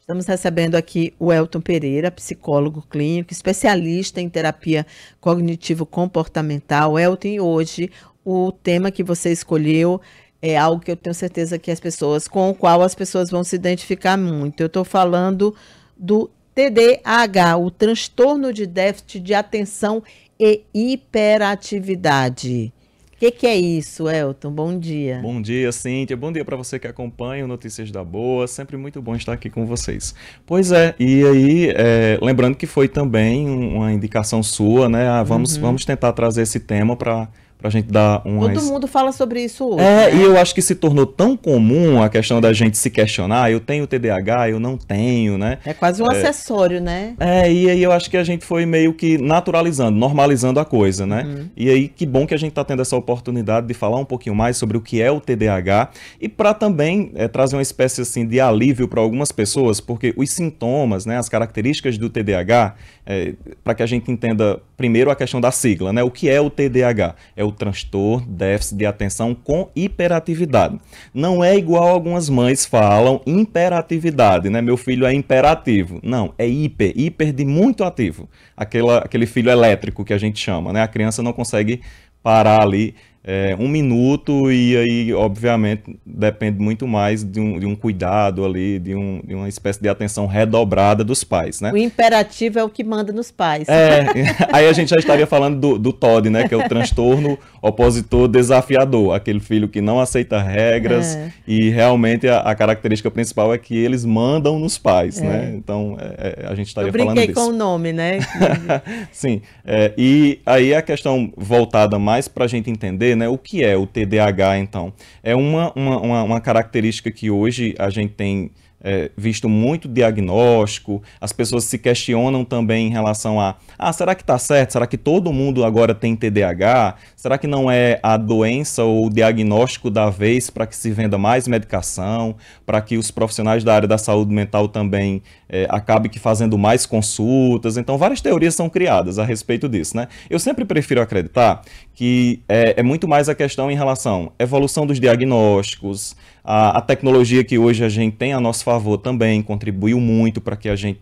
Estamos recebendo aqui o Elton Pereira, psicólogo clínico, especialista em terapia cognitivo-comportamental. Elton, e hoje o tema que você escolheu é algo que eu tenho certeza que as pessoas, com o qual as pessoas vão se identificar muito. Eu estou falando do TDAH, o transtorno de déficit de atenção e hiperatividade que, que é isso, Elton? Bom dia. Bom dia, Cíntia. Bom dia para você que acompanha o Notícias da Boa. Sempre muito bom estar aqui com vocês. Pois é, e aí, é, lembrando que foi também uma indicação sua, né? Ah, vamos, uhum. vamos tentar trazer esse tema para para a gente dar um. Todo mundo fala sobre isso hoje. É, né? e eu acho que se tornou tão comum a questão da gente se questionar, eu tenho TDAH, eu não tenho, né? É quase um é, acessório, né? É, e aí eu acho que a gente foi meio que naturalizando, normalizando a coisa, né? Uhum. E aí que bom que a gente está tendo essa oportunidade de falar um pouquinho mais sobre o que é o TDAH e para também é, trazer uma espécie assim de alívio para algumas pessoas, porque os sintomas, né, as características do TDAH, é, para que a gente entenda primeiro a questão da sigla, né? O que é o TDAH? É o o transtorno déficit de atenção com hiperatividade. Não é igual algumas mães falam imperatividade, né? Meu filho é imperativo. Não, é hiper, hiper de muito ativo. Aquela, aquele filho elétrico que a gente chama, né? A criança não consegue parar ali é, um minuto e aí, obviamente, depende muito mais de um, de um cuidado ali, de, um, de uma espécie de atenção redobrada dos pais, né? O imperativo é o que manda nos pais. É, aí a gente já estaria falando do, do TOD, né? Que é o transtorno opositor desafiador, aquele filho que não aceita regras é. e realmente a, a, característica principal é que eles mandam nos pais, é. né? Então, é, é, a gente estaria falando disso. Eu brinquei com o nome, né? Sim, é, e aí a questão voltada mais para a gente entender dizer, né, o que é o TDAH, então? É uma, uma, uma, uma característica que hoje a gente tem é, visto muito diagnóstico, as pessoas se questionam também em relação a: ah, será que está certo? Será que todo mundo agora tem TDAH? Será que não é a doença ou o diagnóstico da vez para que se venda mais medicação, para que os profissionais da área da saúde mental também é, acabem fazendo mais consultas? Então, várias teorias são criadas a respeito disso, né? Eu sempre prefiro acreditar que é, é muito mais a questão em relação à evolução dos diagnósticos, a, a, tecnologia que hoje a gente tem a nosso favor também contribuiu muito para que a gente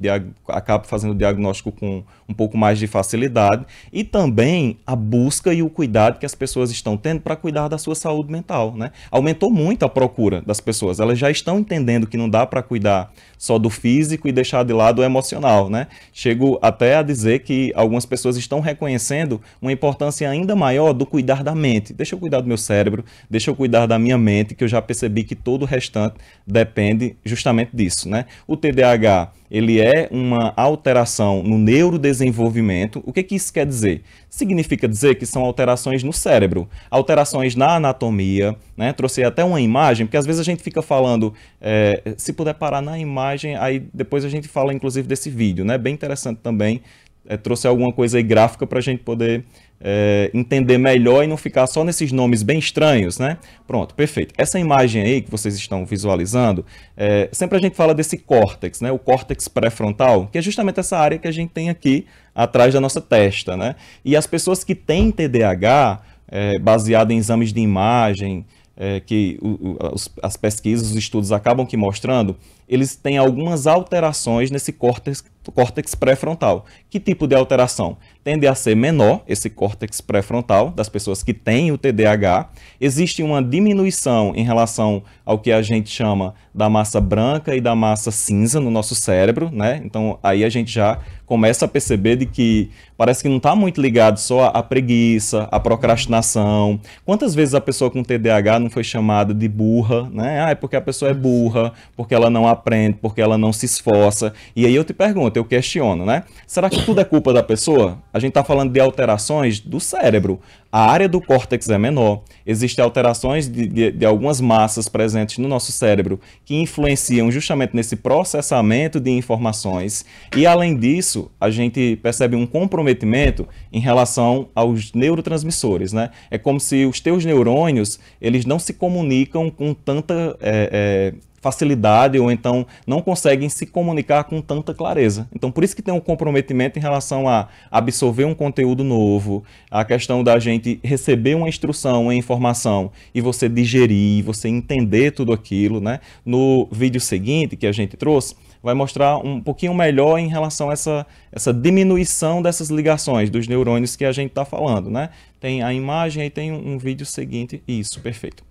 acabe fazendo o diagnóstico com um pouco mais de facilidade e também a busca e o cuidado que as pessoas estão tendo para cuidar da sua saúde mental. Né? Aumentou muito a procura das pessoas, elas já estão entendendo que não dá para cuidar só do físico e deixar de lado o emocional. Né? Chego até a dizer que algumas pessoas estão reconhecendo uma importância ainda maior do cuidar da mente. Deixa eu cuidar do meu cérebro, deixa eu cuidar da minha mente, que eu já percebi que todo o restante depende justamente disso, né? O TDAH, ele é uma alteração no neurodesenvolvimento. O que que isso quer dizer? Significa dizer que são alterações no cérebro, alterações na anatomia, né? Trouxe até uma imagem, porque às vezes a gente fica falando, é, se puder parar na imagem, aí depois a gente fala inclusive desse vídeo, né? Bem interessante também é, trouxe alguma coisa aí gráfica para a gente poder é, entender melhor e não ficar só nesses nomes bem estranhos, né? Pronto, perfeito. Essa imagem aí que vocês estão visualizando, é, sempre a gente fala desse córtex, né? O córtex pré-frontal, que é justamente essa área que a gente tem aqui atrás da nossa testa, né? E as pessoas que têm TDAH, é, baseado em exames de imagem, é, que o, o, as pesquisas, os estudos acabam que mostrando, eles têm algumas alterações nesse córtex, córtex pré-frontal. Que tipo de alteração? Tende a ser menor esse córtex pré-frontal das pessoas que têm o TDAH. Existe uma diminuição em relação ao que a gente chama da massa branca e da massa cinza no nosso cérebro, né? Então aí a gente já começa a perceber de que parece que não está muito ligado só à preguiça, à procrastinação. Quantas vezes a pessoa com TDAH não foi chamada de burra, né? Ah, é porque a pessoa é burra, porque ela não aprende, porque ela não se esforça. E aí eu te pergunto, eu questiono, né? Será que tudo é culpa da pessoa? A gente está falando de alterações do cérebro a área do córtex é menor, existem alterações de, de, de, algumas massas presentes no nosso cérebro que influenciam justamente nesse processamento de informações, e além disso, a gente percebe um comprometimento em relação aos neurotransmissores, né? É como se os teus neurônios, eles não se comunicam com tanta é, é, facilidade ou então não conseguem se comunicar com tanta clareza. Então, por isso que tem um comprometimento em relação a absorver um conteúdo novo, a questão da gente receber uma instrução, uma informação e você digerir, você entender tudo aquilo, né? No vídeo seguinte que a gente trouxe, vai mostrar um pouquinho melhor em relação a essa, essa diminuição dessas ligações dos neurônios que a gente está falando, né? Tem a imagem e tem um vídeo seguinte, isso, perfeito.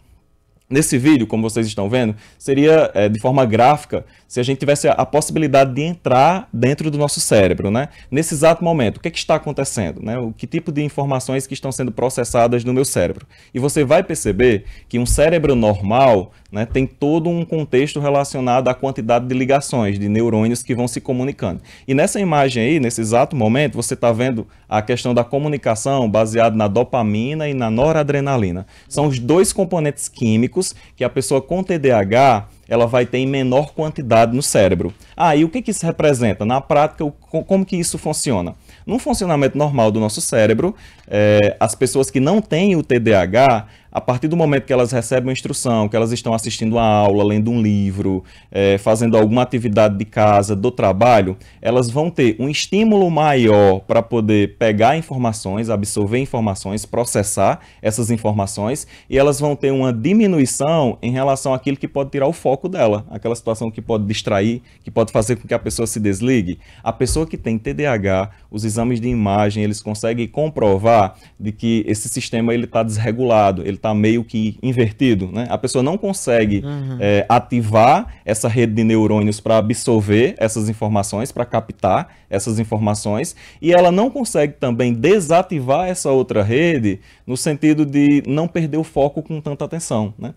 Nesse vídeo, como vocês estão vendo, seria é, de forma gráfica se a gente tivesse a, possibilidade de entrar dentro do nosso cérebro, né? Nesse exato momento, o que, é que está acontecendo, né? O que tipo de informações que estão sendo processadas no meu cérebro? E você vai perceber que um cérebro normal né? Tem todo um contexto relacionado à quantidade de ligações, de neurônios que vão se comunicando. E nessa imagem aí, nesse exato momento, você está vendo a questão da comunicação baseada na dopamina e na noradrenalina. São os dois componentes químicos que a pessoa com TDAH ela vai ter em menor quantidade no cérebro. Ah, e o que, que isso representa? Na prática, como que isso funciona? Num funcionamento normal do nosso cérebro, é, as pessoas que não têm o TDAH, a partir do momento que elas recebem uma instrução, que elas estão assistindo a aula, lendo um livro, é, fazendo alguma atividade de casa, do trabalho, elas vão ter um estímulo maior para poder pegar informações, absorver informações, processar essas informações e elas vão ter uma diminuição em relação àquilo que pode tirar o foco dela, aquela situação que pode distrair, que pode fazer com que a pessoa se desligue. A pessoa que tem TDAH, os exames de imagem, eles conseguem comprovar de que esse sistema ele está desregulado, ele ele está meio que invertido, né? A pessoa não consegue uhum. é, ativar essa rede de neurônios para absorver essas informações, para captar essas informações, e ela não consegue também desativar essa outra rede no sentido de não perder o foco com tanta atenção, né?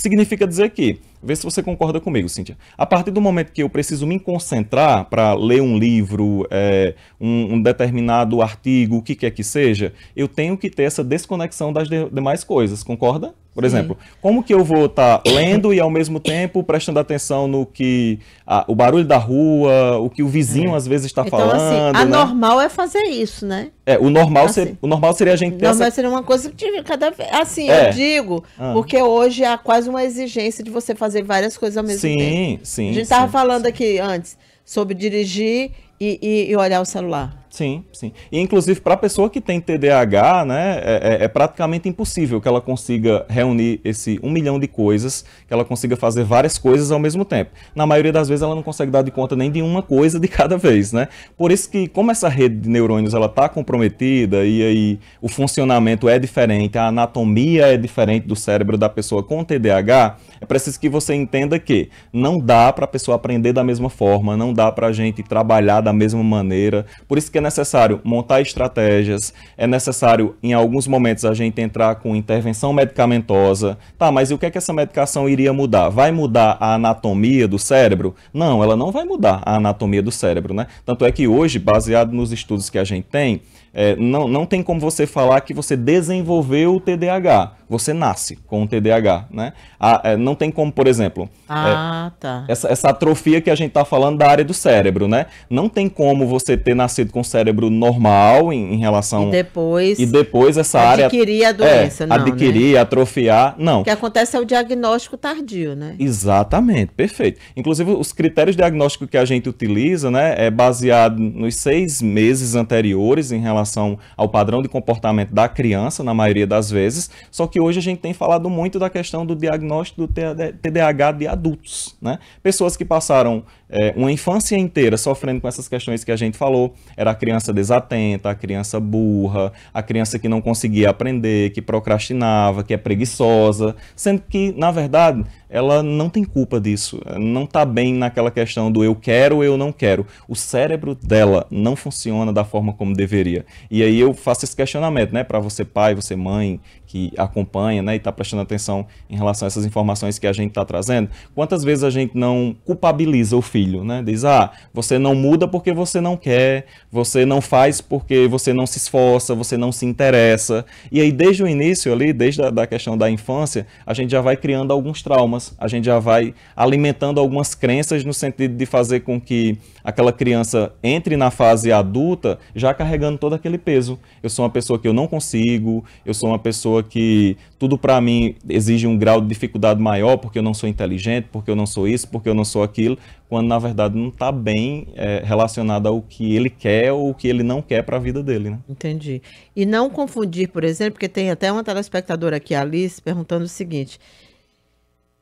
significa dizer que, vê se você concorda comigo, Cíntia, a partir do momento que eu preciso me concentrar para ler um livro, é, um, um, determinado artigo, o que quer que seja, eu tenho que ter essa desconexão das de demais coisas, concorda? Por exemplo, Sim. como que eu vou estar tá lendo e ao mesmo tempo prestando atenção no que a, o barulho da rua, o que o vizinho é. às vezes está então, assim, falando? Assim, a né? normal é fazer isso, né? É, o normal, assim. ser, o normal seria a gente ter. Normal essa... seria uma coisa que cada vez. Assim, é. eu digo, ah. porque hoje há quase uma exigência de você fazer várias coisas ao mesmo sim, tempo. Sim, sim. A gente estava falando sim. aqui antes sobre dirigir e, e, e olhar o celular. Sim, sim. E inclusive para a pessoa que tem TDAH, né, é, é, é, praticamente impossível que ela consiga reunir esse um milhão de coisas, que ela consiga fazer várias coisas ao mesmo tempo. Na maioria das vezes ela não consegue dar de conta nem de uma coisa de cada vez, né? Por isso que como essa rede de neurônios ela está comprometida e aí o funcionamento é diferente, a anatomia é diferente do cérebro da pessoa com TDAH, é preciso que você entenda que não dá para a pessoa aprender da mesma forma, não dá para a gente trabalhar da mesma maneira. Por isso que é necessário montar estratégias, é necessário, em alguns momentos, a gente entrar com intervenção medicamentosa. Tá, mas e o que é que essa medicação iria mudar? Vai mudar a anatomia do cérebro? Não, ela não vai mudar a anatomia do cérebro, né? Tanto é que hoje, baseado nos estudos que a gente tem, é, não, não tem como você falar que você desenvolveu o TDAH você nasce com o TDAH, né? A, ah, é, não tem como, por exemplo, ah, é, tá. essa, essa atrofia que a gente está falando da área do cérebro, né? Não tem como você ter nascido com o cérebro normal em, em relação e depois e depois essa adquirir área adquirir a é, doença, é, não, né? adquirir, né? atrofiar, não. O que acontece é o diagnóstico tardio, né? Exatamente, perfeito. Inclusive os critérios diagnósticos que a gente utiliza, né, é baseado nos seis meses anteriores em relação ao padrão de comportamento da criança na maioria das vezes, só que que hoje a gente tem falado muito da questão do diagnóstico do TDAH de adultos, né? Pessoas que passaram é, uma infância inteira sofrendo com essas questões que a gente falou, era a criança desatenta, a criança burra, a criança que não conseguia aprender, que procrastinava, que é preguiçosa, sendo que, na verdade, ela não tem culpa disso, não está bem naquela questão do eu quero, eu não quero. O cérebro dela não funciona da forma como deveria. E aí eu faço esse questionamento, né, para você pai, você mãe, que acompanha né, e está prestando atenção em relação a essas informações que a gente está trazendo, quantas vezes a gente não culpabiliza o filho, né? Diz, ah, você não muda porque você não quer, você não faz porque você não se esforça, você não se interessa. E aí, desde o início ali, desde a da questão da infância, a gente já vai criando alguns traumas, a gente já vai alimentando algumas crenças no sentido de fazer com que aquela criança entre na fase adulta já carregando todo aquele peso. Eu sou uma pessoa que eu não consigo, eu sou uma pessoa que tudo para mim exige um grau de dificuldade maior porque eu não sou inteligente, porque eu não sou isso, porque eu não sou aquilo, quando na verdade não está bem é, relacionado ao que ele quer ou o que ele não quer para a vida dele. Né? Entendi. E não confundir, por exemplo, porque tem até uma telespectadora aqui, Alice, perguntando o seguinte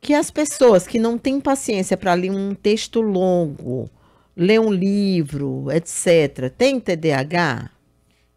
que as pessoas que não têm paciência para ler um texto longo, ler um livro, etc., tem TDAH?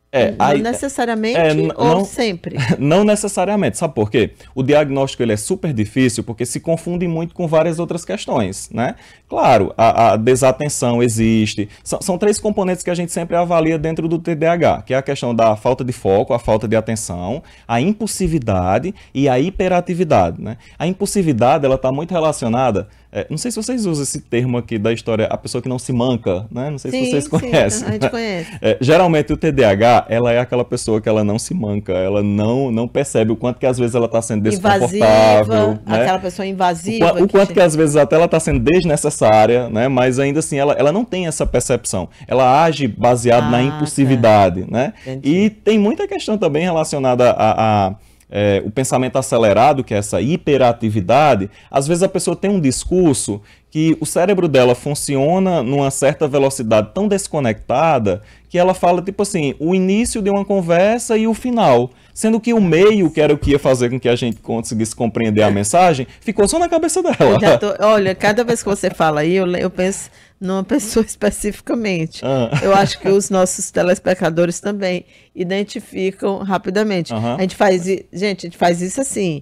É, não necessariamente é, ou não, sempre? Não necessariamente, sabe por quê? O diagnóstico ele é super difícil porque se confunde muito com várias outras questões, né? Claro, a, a desatenção existe. São, são, três componentes que a gente sempre avalia dentro do TDAH, que é a questão da falta de foco, a falta de atenção, a impulsividade e a hiperatividade, né? A impulsividade, ela está muito relacionada é, não sei se vocês usam esse termo aqui da história, a pessoa que não se manca, né? Não sei sim, se vocês conhecem. Sim, a gente conhece. É, geralmente o TDAH, ela é aquela pessoa que ela não se manca, ela não, não percebe o quanto que às vezes ela está sendo desconfortável. Invasiva, né? aquela pessoa invasiva. O, o quanto que, que às vezes até ela está sendo desnecessária, né? Mas ainda assim ela, ela não tem essa percepção. Ela age baseado ah, na tá. impulsividade, tá. né? Entendi. E tem muita questão também relacionada a, a é, o pensamento acelerado, que é essa hiperatividade, às vezes a pessoa tem um discurso que o cérebro dela funciona numa certa velocidade tão desconectada que ela fala, tipo assim, o início de uma conversa e o final. Sendo que o meio, que era o que ia fazer com que a gente conseguisse compreender a mensagem, ficou só na cabeça dela. Tô, olha, cada vez que você fala aí, eu, eu penso numa pessoa especificamente. Ah. Eu acho que os nossos telespectadores também identificam rapidamente. Uhum. A gente faz, gente, a gente faz isso assim.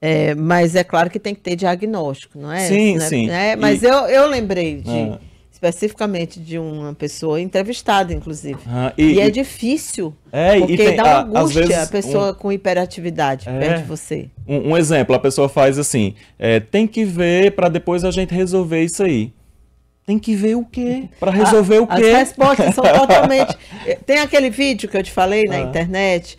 É, mas é claro que tem que ter diagnóstico, não é? Sim, né? sim. É, mas e... eu, eu lembrei de, ah. especificamente de uma pessoa entrevistada, inclusive. Ah, e, e, é difícil, é, porque tem, dá uma angústia vezes, a pessoa um... com hiperatividade é, perto de você. Um, um, exemplo, a pessoa faz assim, é, tem que ver para depois a gente resolver isso aí. Tem que ver o quê? Para resolver a, ah, o quê? As respostas são totalmente. Tem aquele vídeo que eu te falei na ah. internet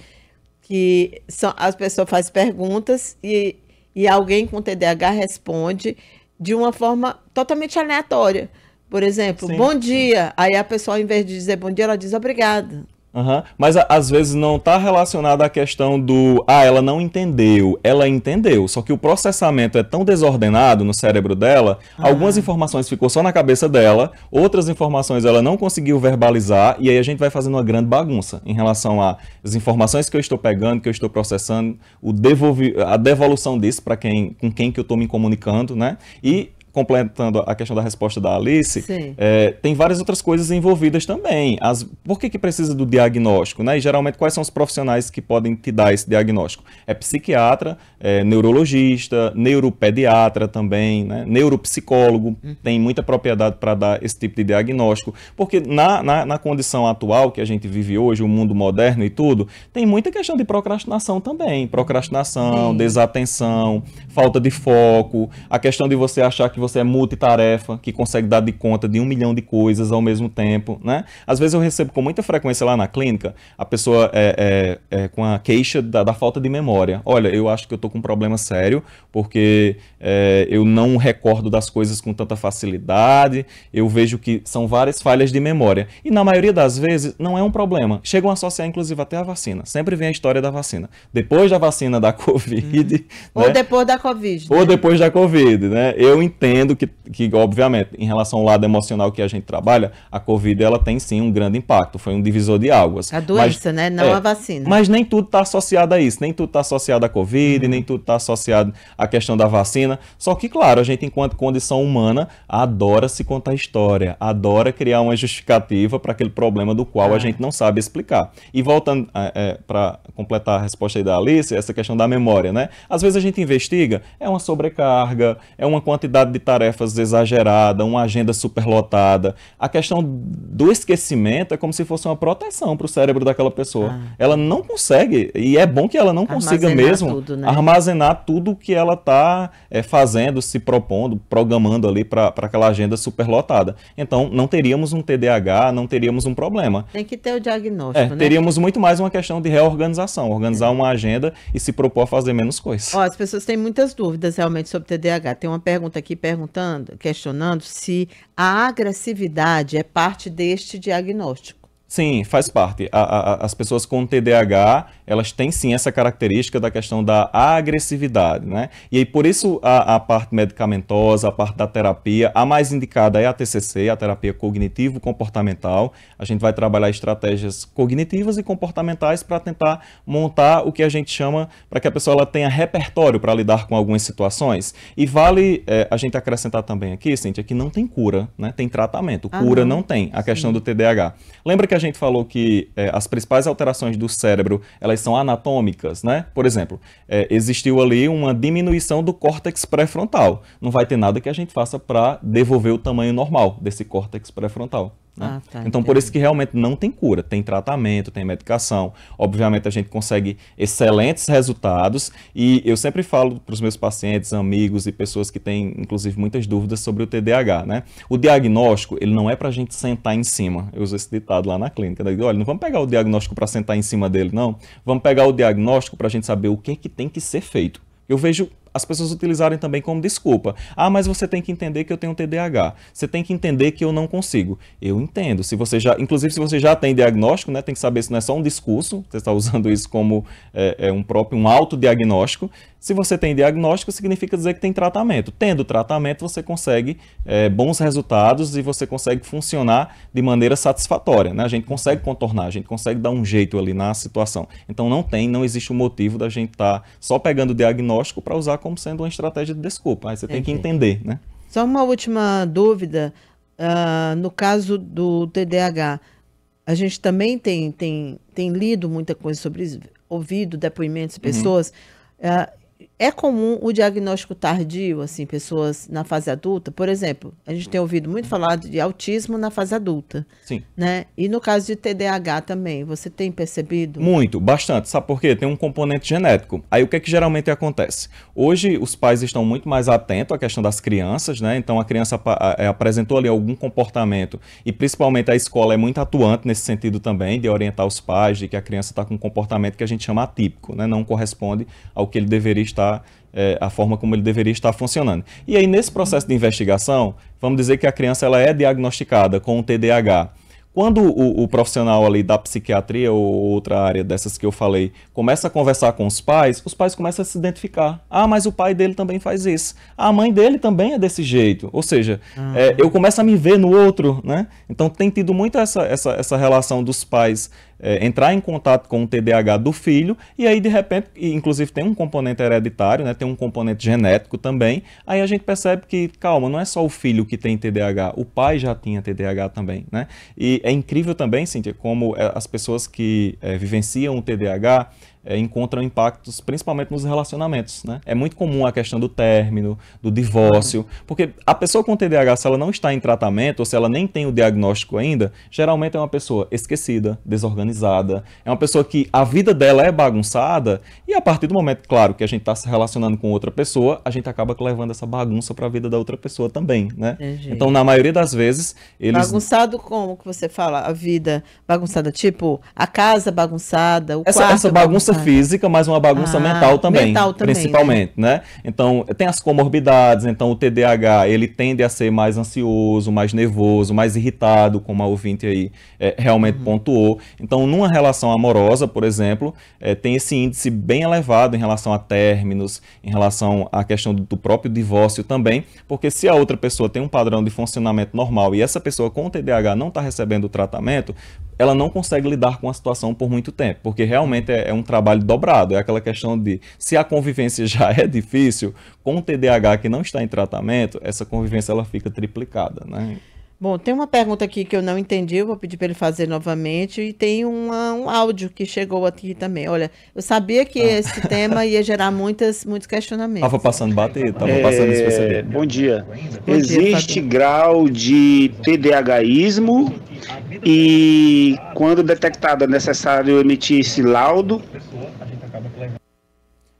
que são, as pessoas fazem perguntas e, e alguém com TDAH responde de uma forma totalmente aleatória. Por exemplo, sim, bom dia. Sim. Aí a pessoa, ao invés de dizer bom dia, ela diz obrigada. Uhum. Mas a, às vezes não está relacionado à questão do ah, ela não entendeu, ela entendeu. Só que o processamento é tão desordenado no cérebro dela, ah. algumas informações ficou só na cabeça dela, outras informações ela não conseguiu verbalizar, e aí a gente vai fazendo uma grande bagunça em relação às informações que eu estou pegando, que eu estou processando, o devolvi, a devolução disso para quem com quem que eu estou me comunicando, né? E completando a questão da resposta da Alice, é, tem várias outras coisas envolvidas também. As, por que, que precisa do diagnóstico? Né? E geralmente, quais são os profissionais que podem te dar esse diagnóstico? É psiquiatra, é, neurologista, neuropediatra também, né? neuropsicólogo, uhum. tem muita propriedade para dar esse tipo de diagnóstico. Porque na, na, na condição atual que a gente vive hoje, o mundo moderno e tudo, tem muita questão de procrastinação também. Procrastinação, Sim. desatenção, falta de foco, a questão de você achar que você você é multitarefa, que consegue dar de conta de um milhão de coisas ao mesmo tempo, né? Às vezes eu recebo com muita frequência lá na clínica a pessoa é, é, é com a queixa da, da, falta de memória. Olha, eu acho que eu tô com um problema sério, porque é, eu não recordo das coisas com tanta facilidade, eu vejo que são várias falhas de memória. E na maioria das vezes não é um problema. Chegam a associar, inclusive, até a vacina. Sempre vem a história da vacina. Depois da vacina da Covid. Hum. Né? Ou depois da Covid. Né? Ou depois da Covid, né? Eu entendo entendo que, que, obviamente, em relação ao lado emocional que a gente trabalha, a Covid ela tem sim um grande impacto, foi um divisor de águas. A doença, mas, né? Não é, a vacina. Mas nem tudo está associado a isso, nem tudo está associado à Covid, uhum. nem tudo está associado à questão da vacina. Só que, claro, a gente, enquanto condição humana, adora se contar história, adora criar uma justificativa para aquele problema do qual ah. a gente não sabe explicar. E voltando é, é para completar a resposta aí da Alice, essa questão da memória, né? Às vezes a gente investiga, é uma sobrecarga, é uma quantidade de de tarefas exagerada, uma agenda superlotada. A questão do esquecimento é como se fosse uma proteção para o cérebro daquela pessoa. Ah. Ela não consegue, e é bom que ela não consiga mesmo tudo, né? armazenar tudo que ela está é, eh, fazendo, se propondo, programando ali para aquela agenda superlotada. Então, não teríamos um TDAH, não teríamos um problema. Tem que ter o diagnóstico. É, né? Teríamos muito mais uma questão de reorganização, organizar é. uma agenda e se propor a fazer menos coisas. as pessoas têm muitas dúvidas realmente sobre TDAH. Tem uma pergunta aqui, perguntando, questionando se a agressividade é parte deste diagnóstico. Sim, faz parte. A, a, as pessoas com TDAH elas têm sim essa característica da questão da agressividade, né? E aí por isso a, a parte medicamentosa, a parte da terapia, a mais indicada é a TCC, a terapia cognitivo-comportamental. A gente vai trabalhar estratégias cognitivas e comportamentais para tentar montar o que a gente chama para que a pessoa ela tenha repertório para lidar com algumas situações. E vale é, a gente acrescentar também aqui, Cintia, que não tem cura, né? Tem tratamento. Cura não. tem. A sim. questão do TDAH. Lembra que a gente falou que é, as principais alterações do cérebro elas elas são anatômicas, né? Por exemplo, é, existiu ali uma diminuição do córtex pré-frontal. Não vai ter nada que a gente faça para devolver o tamanho normal desse córtex pré-frontal. Né? Ah, tá, então, entendi. por isso que realmente não tem cura, tem tratamento, tem medicação. Obviamente, a gente consegue excelentes resultados e eu sempre falo para os meus pacientes, amigos e pessoas que têm, inclusive, muitas dúvidas sobre o TDAH. Né? O diagnóstico, ele não é para a gente sentar em cima. Eu uso esse ditado lá na clínica. Né? Olha, não vamos pegar o diagnóstico para sentar em cima dele, não. Vamos pegar o diagnóstico para a gente saber o que, é que tem que ser feito. Eu vejo as pessoas utilizarem também como desculpa. Ah, mas você tem que entender que eu tenho TDAH. Você tem que entender que eu não consigo. Eu entendo. Se você já, inclusive, se você já tem diagnóstico, né, tem que saber se não é só um discurso, você está usando isso como é, é um próprio, um autodiagnóstico. Se você tem diagnóstico, significa dizer que tem tratamento. Tendo tratamento, você consegue é, bons resultados e você consegue funcionar de maneira satisfatória. Né? A gente consegue contornar, a gente consegue dar um jeito ali na situação. Então não tem, não existe um motivo da gente estar tá só pegando o diagnóstico para usar como como sendo uma estratégia de desculpa. Aí você tem que entender, né? Só uma última dúvida. Uh, no caso do TDAH, a gente também tem, tem, tem lido muita coisa sobre isso, ouvido depoimentos de uhum. pessoas. Uhum. Uh, é comum o diagnóstico tardio, assim, pessoas na fase adulta, por exemplo, a gente tem ouvido muito falar de autismo na fase adulta. Sim. Né? E no caso de TDAH também, você tem percebido? Muito, bastante. Sabe por quê? Tem um componente genético. Aí o que é que geralmente acontece? Hoje os pais estão muito mais atentos à questão das crianças, né? Então a criança é, apresentou ali algum comportamento e principalmente a escola é muito atuante nesse sentido também, de orientar os pais de que a criança está com um comportamento que a gente chama atípico, né? Não corresponde ao que ele deveria estar é, a forma como ele deveria estar funcionando. E aí, nesse processo de investigação, vamos dizer que a criança ela é diagnosticada com o TDAH. Quando o, o, profissional ali da psiquiatria ou outra área dessas que eu falei começa a conversar com os pais, os pais começam a se identificar. Ah, mas o pai dele também faz isso. Ah, a mãe dele também é desse jeito. Ou seja, é, eu começo a me ver no outro, né? Então tem tido muito essa, essa, essa relação dos pais é, entrar em contato com o TDAH do filho, e aí de repente, inclusive tem um componente hereditário, né, tem um componente genético também, aí a gente percebe que, calma, não é só o filho que tem TDAH, o pai já tinha TDAH também, né? E é incrível também, Cíntia, como é, as pessoas que é, vivenciam o TDAH, é, encontram impactos principalmente nos relacionamentos, né? É muito comum a questão do término, do divórcio, porque a pessoa com TDAH, se ela não está em tratamento, ou se ela nem tem o diagnóstico ainda, geralmente é uma pessoa esquecida, desorganizada, é uma pessoa que a vida dela é bagunçada e a partir do momento, claro, que a gente está se relacionando com outra pessoa, a gente acaba levando essa bagunça para a vida da outra pessoa também, né? É, então, na maioria das vezes, eles... Bagunçado como que você fala? A vida bagunçada, tipo, a casa bagunçada, o essa, quarto... Essa bagunça bagunça ah, tá. física, mas uma bagunça ah, mental também. Mental também. Né? Principalmente, né? né? Então, tem as comorbidades, então o TDAH, ele tende a ser mais ansioso, mais nervoso, mais irritado, como a ouvinte aí é, realmente uhum. pontuou. Então, numa relação amorosa, por exemplo, é, tem esse índice bem elevado em relação a términos, em relação à questão do, do próprio divórcio também, porque se a outra pessoa tem um padrão de funcionamento normal e essa pessoa com TDAH não está recebendo o tratamento, ela não consegue lidar com a situação por muito tempo, porque realmente é, é, um trabalho dobrado. É aquela questão de se a convivência já é difícil, com o TDAH que não está em tratamento, essa convivência ela fica triplicada, né? Bom, tem uma pergunta aqui que eu não entendi, eu vou pedir para ele fazer novamente. E tem uma, um áudio que chegou aqui também. Olha, eu sabia que ah. esse tema ia gerar muitas, muitos questionamentos. Estava ah, passando bater, estava tá é... passando isso perceber. É, bom dia. Bom Existe dia, grau de TDAHismo e quando detectado é necessário emitir esse laudo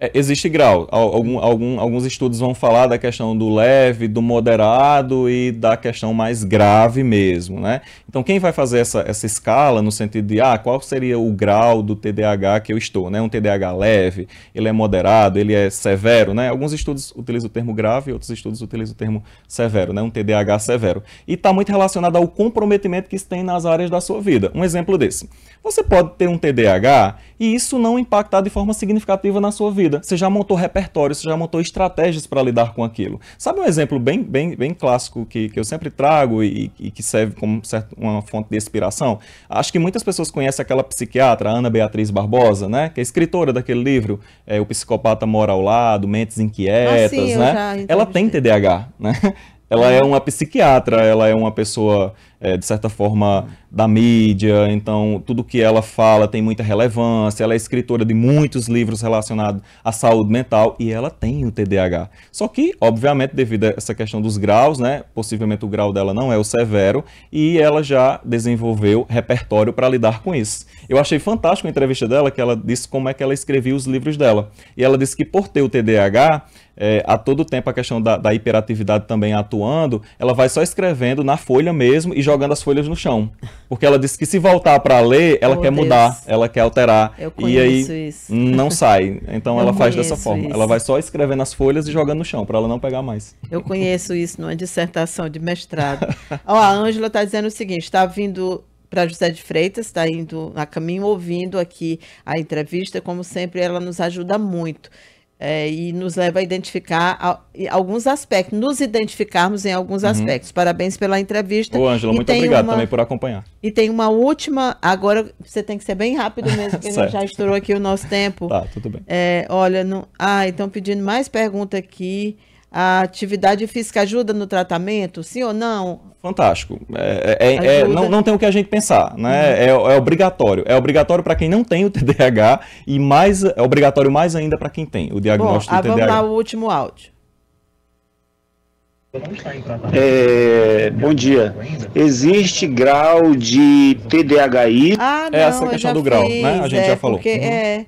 é, existe grau. Algum, algum, alguns estudos vão falar da questão do leve, do moderado e da questão mais grave mesmo, né? Então, quem vai fazer essa, essa escala no sentido de, ah, qual seria o grau do TDAH que eu estou, né? Um TDAH leve, ele é moderado, ele é severo, né? Alguns estudos utilizam o termo grave, outros estudos utilizam o termo severo, né? Um TDAH severo. E está muito relacionado ao comprometimento que se tem nas áreas da sua vida. Um exemplo desse. Você pode ter um TDAH e isso não impactar de forma significativa na sua vida vida, você já montou repertório, você já montou estratégias para lidar com aquilo. Sabe um exemplo bem, bem, bem clássico que, que eu sempre trago e, e que serve como certo, uma fonte de inspiração? Acho que muitas pessoas conhecem aquela psiquiatra, Ana Beatriz Barbosa, né? Que é escritora daquele livro, é, O Psicopata Mora ao Lado, Mentes Inquietas, ah, sim, né? né? Ela tem TDAH, né? Ela é uma psiquiatra, ela é uma pessoa é, de certa forma, da mídia, então tudo que ela fala tem muita relevância, ela é escritora de muitos livros relacionados à saúde mental e ela tem o TDAH. Só que, obviamente, devido a essa questão dos graus, né, possivelmente o grau dela não é o severo e ela já desenvolveu repertório para lidar com isso. Eu achei fantástico a entrevista dela, que ela disse como é que ela escrevia os livros dela. E ela disse que por ter o TDAH, é, a todo tempo a questão da, da hiperatividade também atuando, ela vai só escrevendo na folha mesmo e jogando as folhas no chão. Porque ela disse que se voltar para ler, ela oh, quer Deus. mudar, ela quer alterar. Eu e aí isso. Hum, não sai. Então eu ela faz dessa forma. Isso. Ela vai só escrevendo as folhas e jogando no chão, para ela não pegar mais. Eu conheço isso numa dissertação de mestrado. Ó, a Ângela está dizendo o seguinte: está vindo para José de Freitas, está indo a caminho ouvindo aqui a entrevista. Como sempre, ela nos ajuda muito. É, e nos leva a identificar a, alguns aspectos, nos identificarmos em alguns uhum. aspectos. Parabéns pela entrevista. Ô, Ângela, muito obrigado uma, também por acompanhar. E tem uma última, agora você tem que ser bem rápido mesmo, porque já estourou aqui o nosso tempo. Tá, tudo bem. É, olha, não, ah, estão pedindo mais pergunta aqui. A atividade física ajuda no tratamento, sim ou não? Fantástico. É, é, é, é não, não tem o que a gente pensar, né? Uhum. É, é obrigatório. É obrigatório para quem não tem o TDAH e mais é obrigatório mais ainda para quem tem o diagnóstico Bom, do TDAH. Vamos lá, o último áudio. É, bom dia. Existe grau de TDAHI? Ah, é não, Essa é a questão do grau, né? A gente já falou. Porque uhum. é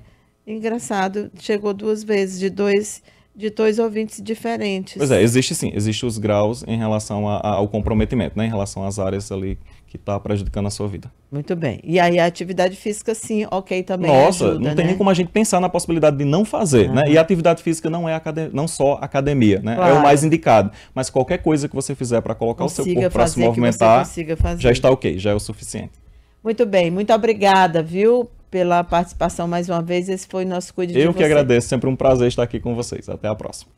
engraçado, chegou duas vezes, de dois de dois ouvintes diferentes. Pois é, existe sim, existem os graus em relação a, a, ao comprometimento, né? em relação às áreas ali que está prejudicando a sua vida. Muito bem. E aí a atividade física, sim, ok também. Nossa, ajuda, não tem né? nem como a gente pensar na possibilidade de não fazer, né? E a atividade física não é não só academia, né? Claro. É o mais indicado. Mas qualquer coisa que você fizer para colocar consiga o seu corpo para se movimentar, já está ok, já é o suficiente. Muito bem, muito obrigada, viu? pela participação mais uma vez. Esse foi nosso Cuide Eu que agradeço, sempre um prazer estar aqui com vocês. Até a próxima.